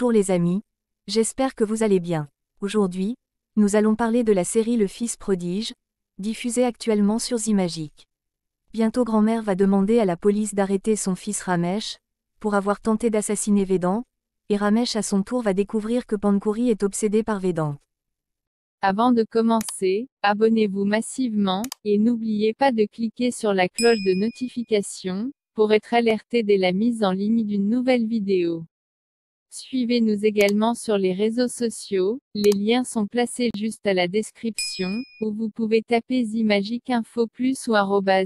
Bonjour les amis, j'espère que vous allez bien. Aujourd'hui, nous allons parler de la série Le Fils prodige, diffusée actuellement sur Zimagic. Bientôt grand-mère va demander à la police d'arrêter son fils Ramesh, pour avoir tenté d'assassiner Vedant, et Ramesh à son tour va découvrir que Pankuri est obsédé par Vedant. Avant de commencer, abonnez-vous massivement, et n'oubliez pas de cliquer sur la cloche de notification, pour être alerté dès la mise en ligne d'une nouvelle vidéo. Suivez-nous également sur les réseaux sociaux, les liens sont placés juste à la description, ou vous pouvez taper zimagique Info Plus ou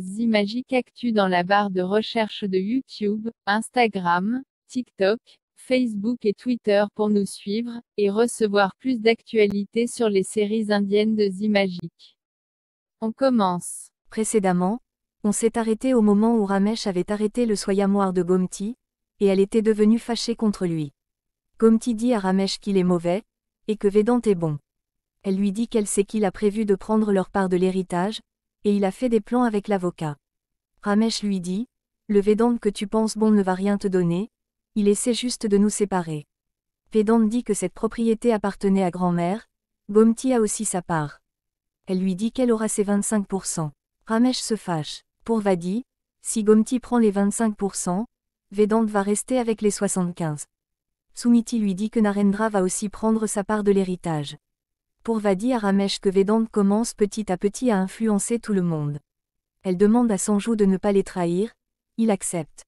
Zimagic Actu dans la barre de recherche de YouTube, Instagram, TikTok, Facebook et Twitter pour nous suivre, et recevoir plus d'actualités sur les séries indiennes de Zimagic. On commence. Précédemment, on s'est arrêté au moment où Ramesh avait arrêté le soyamoir de Gomti, et elle était devenue fâchée contre lui. Gomti dit à Ramesh qu'il est mauvais, et que Vedant est bon. Elle lui dit qu'elle sait qu'il a prévu de prendre leur part de l'héritage, et il a fait des plans avec l'avocat. Ramesh lui dit, le Vedant que tu penses bon ne va rien te donner, il essaie juste de nous séparer. Vedant dit que cette propriété appartenait à grand-mère, Gomti a aussi sa part. Elle lui dit qu'elle aura ses 25%. Ramesh se fâche. Pour Vadi, si Gomti prend les 25%, Vedant va rester avec les 75. Sumiti lui dit que Narendra va aussi prendre sa part de l'héritage. Pourva dit à Ramesh que Vedant commence petit à petit à influencer tout le monde. Elle demande à Sanju de ne pas les trahir, il accepte.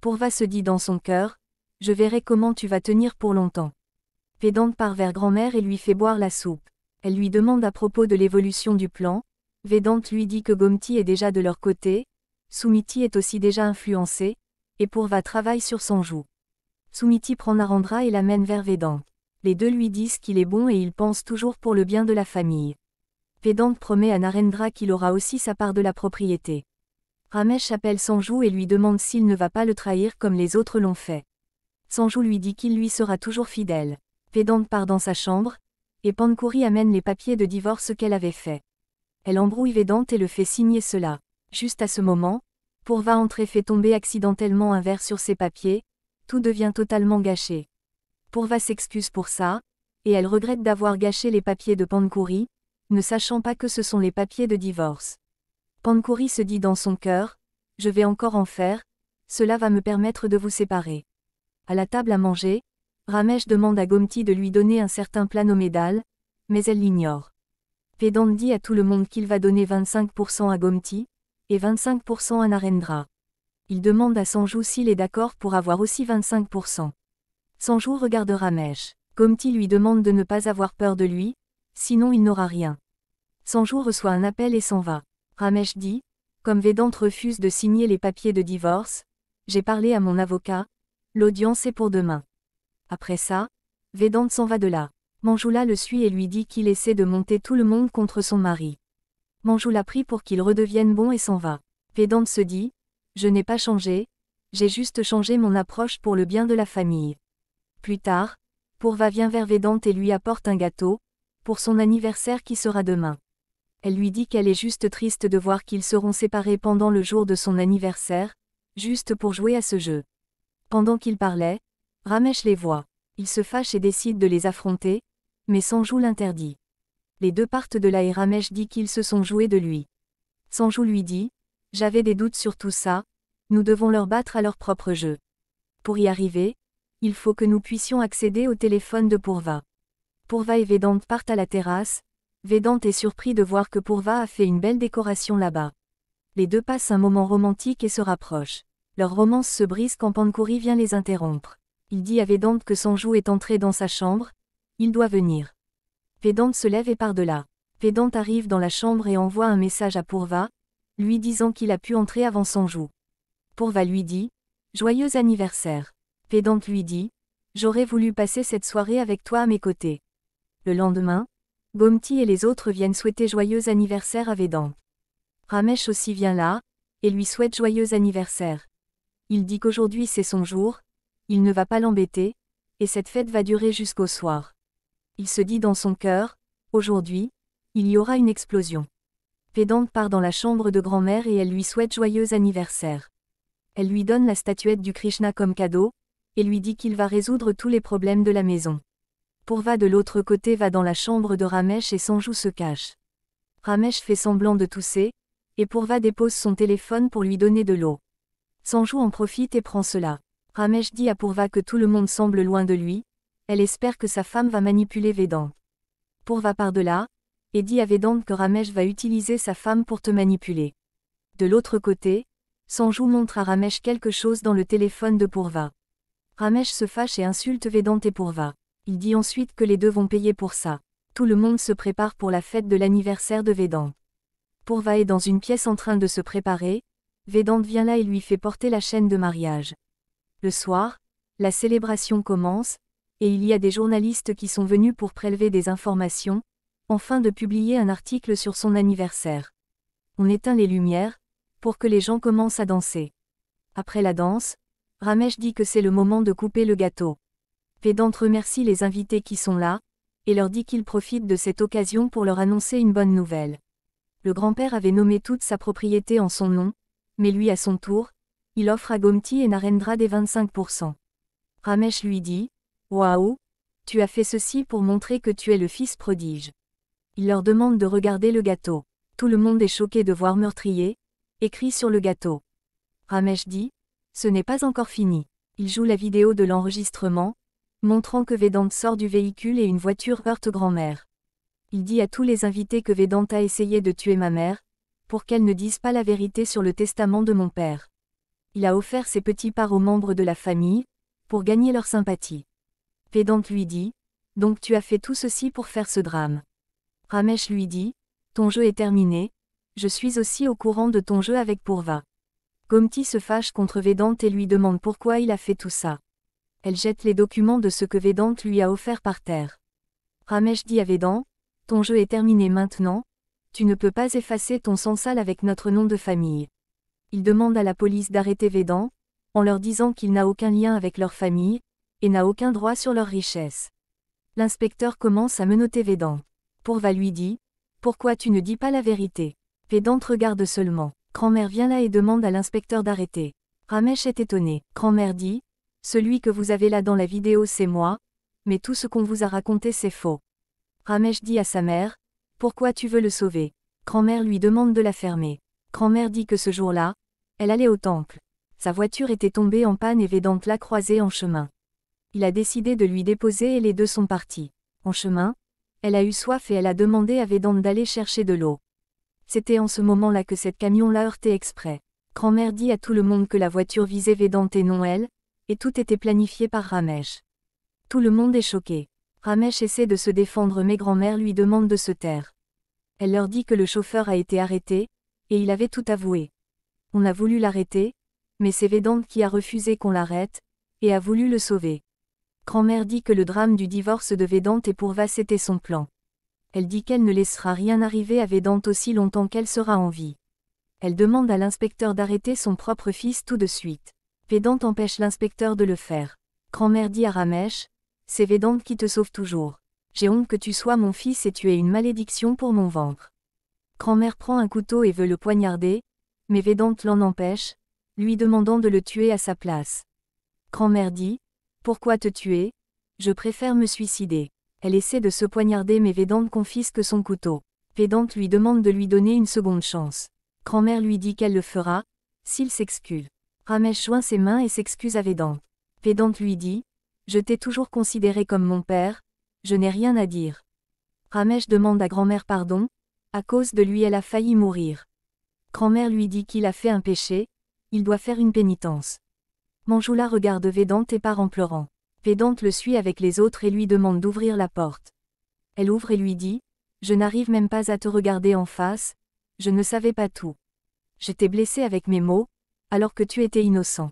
Pourva se dit dans son cœur, je verrai comment tu vas tenir pour longtemps. Vedant part vers grand-mère et lui fait boire la soupe. Elle lui demande à propos de l'évolution du plan, Vedant lui dit que Gomti est déjà de leur côté, Sumiti est aussi déjà influencé, et Pourva travaille sur Sanju. Soumiti prend Narendra et l'amène vers Vedant. Les deux lui disent qu'il est bon et il pense toujours pour le bien de la famille. Vedant promet à Narendra qu'il aura aussi sa part de la propriété. Ramesh appelle Sanjou et lui demande s'il ne va pas le trahir comme les autres l'ont fait. Sanjou lui dit qu'il lui sera toujours fidèle. Vedant part dans sa chambre, et Pankuri amène les papiers de divorce qu'elle avait fait. Elle embrouille Vedant et le fait signer cela. Juste à ce moment, Pourva et fait tomber accidentellement un verre sur ses papiers, tout devient totalement gâché. Pourva s'excuse pour ça, et elle regrette d'avoir gâché les papiers de Pankouri, ne sachant pas que ce sont les papiers de divorce. Pankouri se dit dans son cœur, je vais encore en faire, cela va me permettre de vous séparer. À la table à manger, Ramesh demande à Gomti de lui donner un certain plan nommé Dal, mais elle l'ignore. Pedan dit à tout le monde qu'il va donner 25% à Gomti, et 25% à Narendra. Il demande à Sanjou s'il est d'accord pour avoir aussi 25%. Sanjou regarde Ramesh. Komti lui demande de ne pas avoir peur de lui, sinon il n'aura rien. Sanjou reçoit un appel et s'en va. Ramesh dit, comme Vedante refuse de signer les papiers de divorce, j'ai parlé à mon avocat, l'audience est pour demain. Après ça, Vedante s'en va de là. Manjula le suit et lui dit qu'il essaie de monter tout le monde contre son mari. Manjula prie pour qu'il redevienne bon et s'en va. Vedante se dit, je n'ai pas changé, j'ai juste changé mon approche pour le bien de la famille. Plus tard, Pourva vient vers Védante et lui apporte un gâteau, pour son anniversaire qui sera demain. Elle lui dit qu'elle est juste triste de voir qu'ils seront séparés pendant le jour de son anniversaire, juste pour jouer à ce jeu. Pendant qu'ils parlait, Ramesh les voit. Il se fâche et décide de les affronter, mais Sanjou l'interdit. Les deux partent de là et Ramesh dit qu'ils se sont joués de lui. Sanjou lui dit, j'avais des doutes sur tout ça, nous devons leur battre à leur propre jeu. Pour y arriver, il faut que nous puissions accéder au téléphone de Pourva. Pourva et Vedante partent à la terrasse, Vedante est surpris de voir que Pourva a fait une belle décoration là-bas. Les deux passent un moment romantique et se rapprochent. Leur romance se brise quand Pankuri vient les interrompre. Il dit à Vedante que son joue est entré dans sa chambre, il doit venir. Vedante se lève et part de là. Vedante arrive dans la chambre et envoie un message à Pourva, lui disant qu'il a pu entrer avant son jour. Pourva lui dit Joyeux anniversaire. Pédante lui dit J'aurais voulu passer cette soirée avec toi à mes côtés. Le lendemain, Gomti et les autres viennent souhaiter joyeux anniversaire à Vedant. Ramesh aussi vient là, et lui souhaite joyeux anniversaire. Il dit qu'aujourd'hui c'est son jour, il ne va pas l'embêter, et cette fête va durer jusqu'au soir. Il se dit dans son cœur, aujourd'hui, il y aura une explosion. Pédante part dans la chambre de grand-mère et elle lui souhaite joyeux anniversaire. Elle lui donne la statuette du Krishna comme cadeau, et lui dit qu'il va résoudre tous les problèmes de la maison. Pourva de l'autre côté va dans la chambre de Ramesh et Sanju se cache. Ramesh fait semblant de tousser, et Pourva dépose son téléphone pour lui donner de l'eau. Sanju en profite et prend cela. Ramesh dit à Pourva que tout le monde semble loin de lui, elle espère que sa femme va manipuler Vedant. Pourva part de là, dit à Vedant que Ramesh va utiliser sa femme pour te manipuler. De l'autre côté, Sanju montre à Ramesh quelque chose dans le téléphone de Pourva. Ramesh se fâche et insulte Vedant et Pourva. Il dit ensuite que les deux vont payer pour ça. Tout le monde se prépare pour la fête de l'anniversaire de Vedant. Pourva est dans une pièce en train de se préparer, Vedant vient là et lui fait porter la chaîne de mariage. Le soir, la célébration commence, et il y a des journalistes qui sont venus pour prélever des informations, enfin de publier un article sur son anniversaire. On éteint les lumières, pour que les gens commencent à danser. Après la danse, Ramesh dit que c'est le moment de couper le gâteau. Pédante remercie les invités qui sont là, et leur dit qu'il profite de cette occasion pour leur annoncer une bonne nouvelle. Le grand-père avait nommé toute sa propriété en son nom, mais lui à son tour, il offre à Gomti et Narendra des 25%. Ramesh lui dit Waouh, tu as fait ceci pour montrer que tu es le fils prodige. Il leur demande de regarder le gâteau. Tout le monde est choqué de voir meurtrier, écrit sur le gâteau. Ramesh dit, ce n'est pas encore fini. Il joue la vidéo de l'enregistrement, montrant que Vedant sort du véhicule et une voiture heurte grand-mère. Il dit à tous les invités que Vedant a essayé de tuer ma mère, pour qu'elle ne dise pas la vérité sur le testament de mon père. Il a offert ses petits parts aux membres de la famille, pour gagner leur sympathie. Vedant lui dit, Donc tu as fait tout ceci pour faire ce drame. Ramesh lui dit, Ton jeu est terminé, je suis aussi au courant de ton jeu avec Pourva. Gomti se fâche contre Vedant et lui demande pourquoi il a fait tout ça. Elle jette les documents de ce que Vedant lui a offert par terre. Ramesh dit à Vedant, Ton jeu est terminé maintenant, tu ne peux pas effacer ton sans-sale avec notre nom de famille. Il demande à la police d'arrêter Vedant, en leur disant qu'il n'a aucun lien avec leur famille, et n'a aucun droit sur leur richesse. L'inspecteur commence à menoter Vedant. Pourva lui dit Pourquoi tu ne dis pas la vérité Pédante regarde seulement. Grand-mère vient là et demande à l'inspecteur d'arrêter. Ramesh est étonné. Grand-mère dit Celui que vous avez là dans la vidéo, c'est moi, mais tout ce qu'on vous a raconté, c'est faux. Ramesh dit à sa mère Pourquoi tu veux le sauver Grand-mère lui demande de la fermer. Grand-mère dit que ce jour-là, elle allait au temple. Sa voiture était tombée en panne et Védante l'a croisée en chemin. Il a décidé de lui déposer et les deux sont partis. En chemin, elle a eu soif et elle a demandé à Védante d'aller chercher de l'eau. C'était en ce moment-là que cette camion l'a heurté exprès. Grand-mère dit à tout le monde que la voiture visait Védante et non elle, et tout était planifié par Ramesh. Tout le monde est choqué. Ramesh essaie de se défendre mais grand-mère lui demande de se taire. Elle leur dit que le chauffeur a été arrêté, et il avait tout avoué. On a voulu l'arrêter, mais c'est Védante qui a refusé qu'on l'arrête, et a voulu le sauver. Grand-mère dit que le drame du divorce de Védante et va c'était son plan. Elle dit qu'elle ne laissera rien arriver à Védante aussi longtemps qu'elle sera en vie. Elle demande à l'inspecteur d'arrêter son propre fils tout de suite. Védante empêche l'inspecteur de le faire. Grand-mère dit à Ramesh, c'est Védante qui te sauve toujours. J'ai honte que tu sois mon fils et tu es une malédiction pour mon ventre. Grand-mère prend un couteau et veut le poignarder, mais Védante l'en empêche, lui demandant de le tuer à sa place. Grand-mère dit, pourquoi te tuer Je préfère me suicider. Elle essaie de se poignarder mais Védante confisque son couteau. Védante lui demande de lui donner une seconde chance. Grand-mère lui dit qu'elle le fera, s'il s'excuse. Ramesh joint ses mains et s'excuse à Védante. Védante lui dit Je t'ai toujours considéré comme mon père, je n'ai rien à dire. Ramesh demande à grand-mère pardon, à cause de lui elle a failli mourir. Grand-mère lui dit qu'il a fait un péché, il doit faire une pénitence. Manjoula regarde Védante et part en pleurant. Pédante le suit avec les autres et lui demande d'ouvrir la porte. Elle ouvre et lui dit Je n'arrive même pas à te regarder en face, je ne savais pas tout. J'étais blessé avec mes mots, alors que tu étais innocent.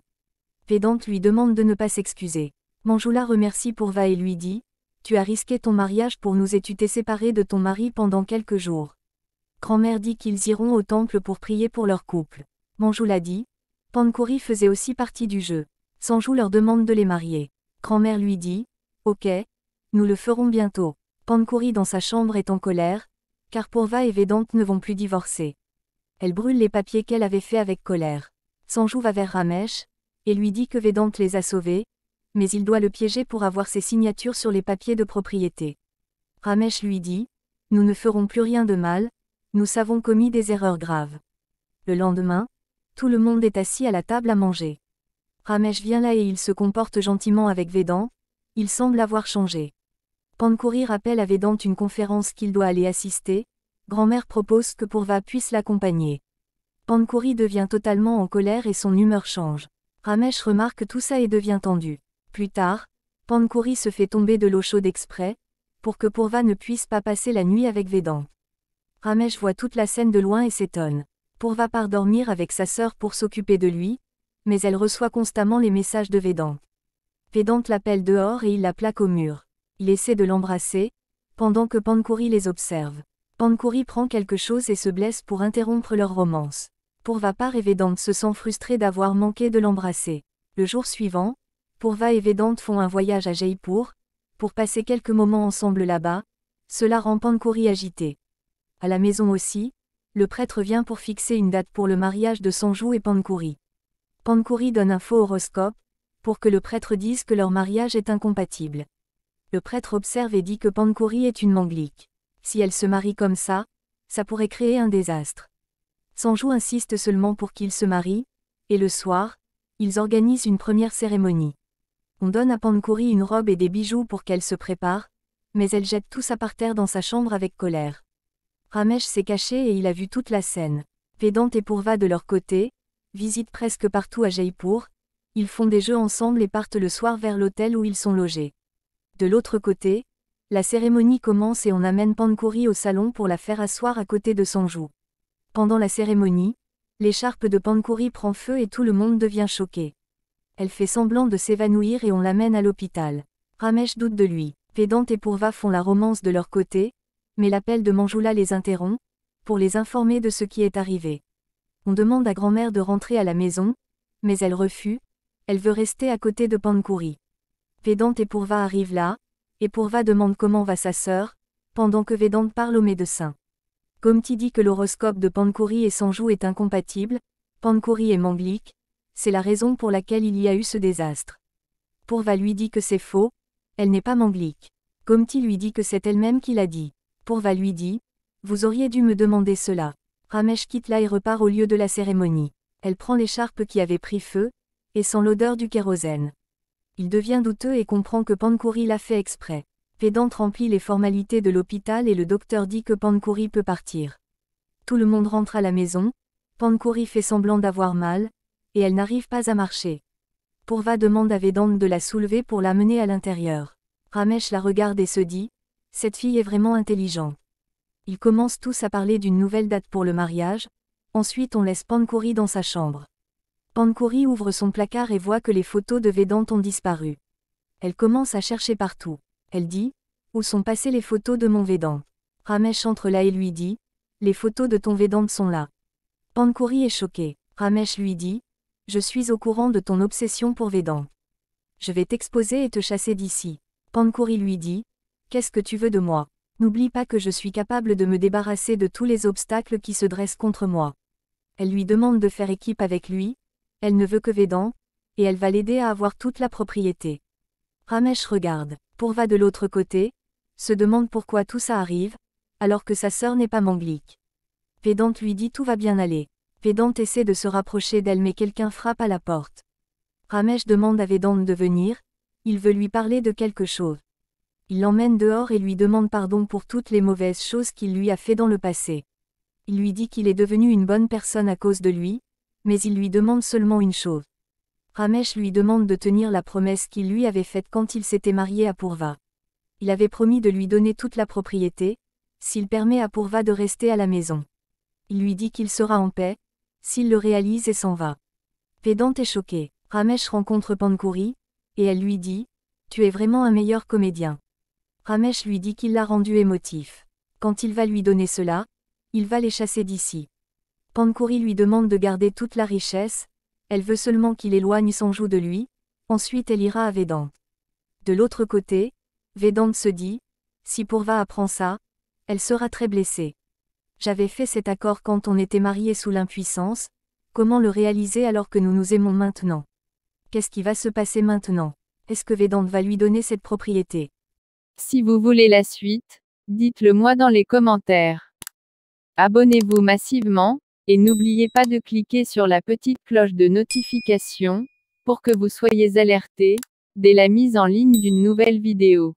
Pédante lui demande de ne pas s'excuser. Manjoula remercie pour Va et lui dit Tu as risqué ton mariage pour nous et tu t'es séparé de ton mari pendant quelques jours. Grand-mère dit qu'ils iront au temple pour prier pour leur couple. Manjoula dit Pancoury faisait aussi partie du jeu. Sanjou leur demande de les marier. Grand-mère lui dit Ok, nous le ferons bientôt. Pancoury dans sa chambre est en colère, car Pourva et Vedante ne vont plus divorcer. Elle brûle les papiers qu'elle avait faits avec colère. Sanjou va vers Ramesh, et lui dit que Vedante les a sauvés, mais il doit le piéger pour avoir ses signatures sur les papiers de propriété. Ramesh lui dit Nous ne ferons plus rien de mal, nous avons commis des erreurs graves. Le lendemain, tout le monde est assis à la table à manger. Ramesh vient là et il se comporte gentiment avec Vedant. Il semble avoir changé. Pankouri rappelle à Vedant une conférence qu'il doit aller assister. Grand-mère propose que Pourva puisse l'accompagner. Pankouri devient totalement en colère et son humeur change. Ramesh remarque tout ça et devient tendu. Plus tard, Pankouri se fait tomber de l'eau chaude exprès, pour que Pourva ne puisse pas passer la nuit avec Vedant. Ramesh voit toute la scène de loin et s'étonne. Pourva part dormir avec sa sœur pour s'occuper de lui, mais elle reçoit constamment les messages de Vedant. Vedant l'appelle dehors et il la plaque au mur. Il essaie de l'embrasser, pendant que Pankuri les observe. Pankuri prend quelque chose et se blesse pour interrompre leur romance. Pourva part et Védante se sent frustrés d'avoir manqué de l'embrasser. Le jour suivant, Pourva et Védante font un voyage à Jaipur, pour passer quelques moments ensemble là-bas, cela rend Pankuri agité. À la maison aussi, le prêtre vient pour fixer une date pour le mariage de Sanjou et Pankouri. Pankouri donne un faux horoscope, pour que le prêtre dise que leur mariage est incompatible. Le prêtre observe et dit que Pankouri est une manglique. Si elle se marie comme ça, ça pourrait créer un désastre. Sanjou insiste seulement pour qu'ils se marient, et le soir, ils organisent une première cérémonie. On donne à Pankouri une robe et des bijoux pour qu'elle se prépare, mais elle jette tout ça par terre dans sa chambre avec colère. Ramesh s'est caché et il a vu toute la scène. Vedant et Pourva de leur côté, visitent presque partout à Jaipur, ils font des jeux ensemble et partent le soir vers l'hôtel où ils sont logés. De l'autre côté, la cérémonie commence et on amène Pankuri au salon pour la faire asseoir à côté de son jou. Pendant la cérémonie, l'écharpe de Pankuri prend feu et tout le monde devient choqué. Elle fait semblant de s'évanouir et on l'amène à l'hôpital. Ramesh doute de lui. Pédante et Pourva font la romance de leur côté, mais l'appel de Manjula les interrompt, pour les informer de ce qui est arrivé. On demande à grand-mère de rentrer à la maison, mais elle refuse, elle veut rester à côté de Pankuri. Vedante et Pourva arrivent là, et Pourva demande comment va sa sœur, pendant que Vedante parle au médecin. Gomti dit que l'horoscope de Pankuri et Sanjou est incompatible, Pankuri est manglique, c'est la raison pour laquelle il y a eu ce désastre. Pourva lui dit que c'est faux, elle n'est pas manglique. Gomti lui dit que c'est elle-même qui l'a dit. Pourva lui dit Vous auriez dû me demander cela. Ramesh quitte là et repart au lieu de la cérémonie. Elle prend l'écharpe qui avait pris feu, et sent l'odeur du kérosène. Il devient douteux et comprend que Pankouri l'a fait exprès. Pédante remplit les formalités de l'hôpital et le docteur dit que Pankouri peut partir. Tout le monde rentre à la maison, Pankouri fait semblant d'avoir mal, et elle n'arrive pas à marcher. Pourva demande à Vedant de la soulever pour l'amener à l'intérieur. Ramesh la regarde et se dit cette fille est vraiment intelligente. Ils commencent tous à parler d'une nouvelle date pour le mariage, ensuite on laisse Pankuri dans sa chambre. Pankuri ouvre son placard et voit que les photos de Vedant ont disparu. Elle commence à chercher partout. Elle dit Où sont passées les photos de mon Védant? Ramesh entre là et lui dit Les photos de ton Vedant sont là. Pankuri est choqué. Ramesh lui dit Je suis au courant de ton obsession pour védant Je vais t'exposer et te chasser d'ici. Pankouri lui dit Qu'est-ce que tu veux de moi N'oublie pas que je suis capable de me débarrasser de tous les obstacles qui se dressent contre moi. Elle lui demande de faire équipe avec lui, elle ne veut que Védan, et elle va l'aider à avoir toute la propriété. Ramesh regarde, pourva de l'autre côté, se demande pourquoi tout ça arrive, alors que sa sœur n'est pas manglique. Védante lui dit tout va bien aller. Védante essaie de se rapprocher d'elle mais quelqu'un frappe à la porte. Ramesh demande à Védante de venir, il veut lui parler de quelque chose. Il l'emmène dehors et lui demande pardon pour toutes les mauvaises choses qu'il lui a fait dans le passé. Il lui dit qu'il est devenu une bonne personne à cause de lui, mais il lui demande seulement une chose. Ramesh lui demande de tenir la promesse qu'il lui avait faite quand il s'était marié à Pourva. Il avait promis de lui donner toute la propriété, s'il permet à Pourva de rester à la maison. Il lui dit qu'il sera en paix, s'il le réalise et s'en va. Pédante est choquée. Ramesh rencontre Pankuri et elle lui dit Tu es vraiment un meilleur comédien. Ramesh lui dit qu'il l'a rendu émotif. Quand il va lui donner cela, il va les chasser d'ici. Pankuri lui demande de garder toute la richesse, elle veut seulement qu'il éloigne son joug de lui, ensuite elle ira à Vedant. De l'autre côté, Vedant se dit, si Pourva apprend ça, elle sera très blessée. J'avais fait cet accord quand on était mariés sous l'impuissance, comment le réaliser alors que nous nous aimons maintenant Qu'est-ce qui va se passer maintenant Est-ce que Vedant va lui donner cette propriété si vous voulez la suite, dites-le moi dans les commentaires. Abonnez-vous massivement, et n'oubliez pas de cliquer sur la petite cloche de notification, pour que vous soyez alerté, dès la mise en ligne d'une nouvelle vidéo.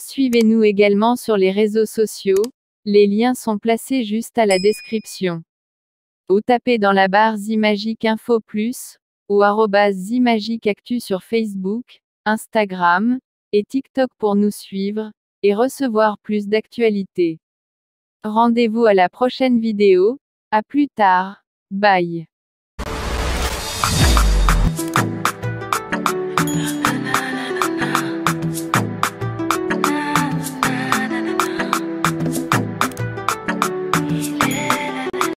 Suivez-nous également sur les réseaux sociaux, les liens sont placés juste à la description. Ou tapez dans la barre Zimagic Info Plus, ou arrobase Actu sur Facebook, Instagram, et TikTok pour nous suivre et recevoir plus d'actualités. Rendez-vous à la prochaine vidéo, à plus tard, bye